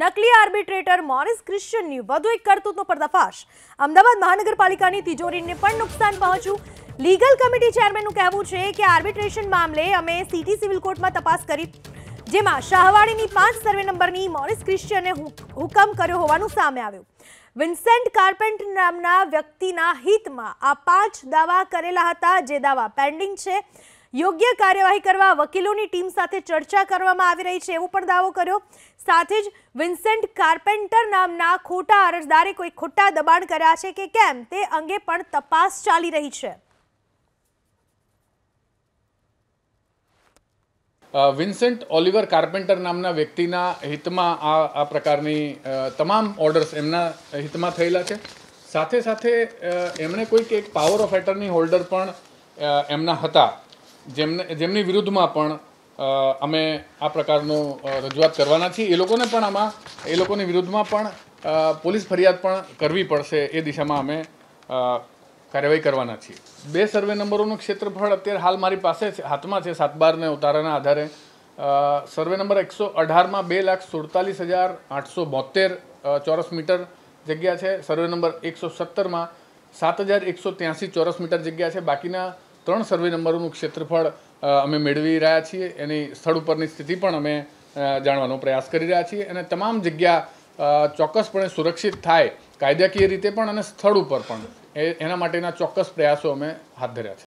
નકલી arbitrator Morris ક્રિશ્ચનની વધુ એક કરતૂતનો પર્દાફાશ અમદાવાદ મહાનગરપાલિકાની તિજોરીને પણ નુકસાન પહોંચ્યું લીગલ કમિટી ચેરમેનનું કહેવું છે કે આર્બિટ્રેશન મામલે અમે સિટી સિવિલ કોર્ટમાં તપાસ કરી જેમાં શાહવાડીની પાંચ સર્વે નંબરની મોરિસ ક્રિશ્ચિયને હુકમ કર્યો હોવાનું સામે આવ્યું વિન્સેન્ટ કાર્પેન્ટ નામના વ્યક્તિના હિતમાં આ પાંચ દાવા કરેલા હતા જે દાવા પેન્ડિંગ છે યોગ્ય કાર્યવાહી કરવા વકીલોની ટીમ સાથે ચર્ચા કરવામાં આવી રહી છે એવો પણ દાવો કર્યો સાથે જ વિન્સેન્ટ કાર્પેન્ટર નામના ખોટા અરજદારે કોઈ ખોટા દબાણ કર્યા છે કે કેમ તે અંગે પણ તપાસ ચાલી રહી છે વિન્સેન્ટ ઓલિવર કાર્પેન્ટર નામના વ્યક્તિના હિતમાં આ આ પ્રકારની તમામ ઓર્ડર્સ એમના હિતમાં થયેલા છે સાથે સાથે એમણે કોઈક એક પાવર ઓફ એટર્ની હોલ્ડર પણ એમના હતા જેમને જેમની વિરુદ્ધમાં પણ અમે આ પ્રકારનું રજૂઆત કરવાના છીએ એ લોકોને પણ આમાં એ લોકોની વિરુદ્ધમાં પણ પોલીસ ફરિયાદ પણ કરવી પડશે એ દિશામાં અમે કાર્યવાહી કરવાના છીએ બે સર્વે નંબરોનું ક્ષેત્રફળ અત્યારે હાલ મારી પાસે છે હાથમાં છે સાત બારને ઉતારાના આધારે સર્વે નંબર એકસો અઢારમાં બે લાખ સુડતાલીસ હજાર આઠસો બોતેર ચોરસ મીટર જગ્યા છે સર્વે નંબર એકસો સત્તરમાં સાત હજાર એકસો ત્યાંસી ચોરસ મીટર જગ્યા છે બાકીના ત્રણ સર્વે નંબરોનું ક્ષેત્રફળ અમે મેળવી રહ્યા છીએ એની સ્થળ ઉપરની સ્થિતિ પણ અમે જાણવાનો પ્રયાસ કરી રહ્યા છીએ અને તમામ જગ્યા ચોક્કસપણે સુરક્ષિત થાય કાયદાકીય રીતે પણ અને સ્થળ ઉપર પણ એના માટેના ચોક્કસ પ્રયાસો અમે હાથ ધર્યા છે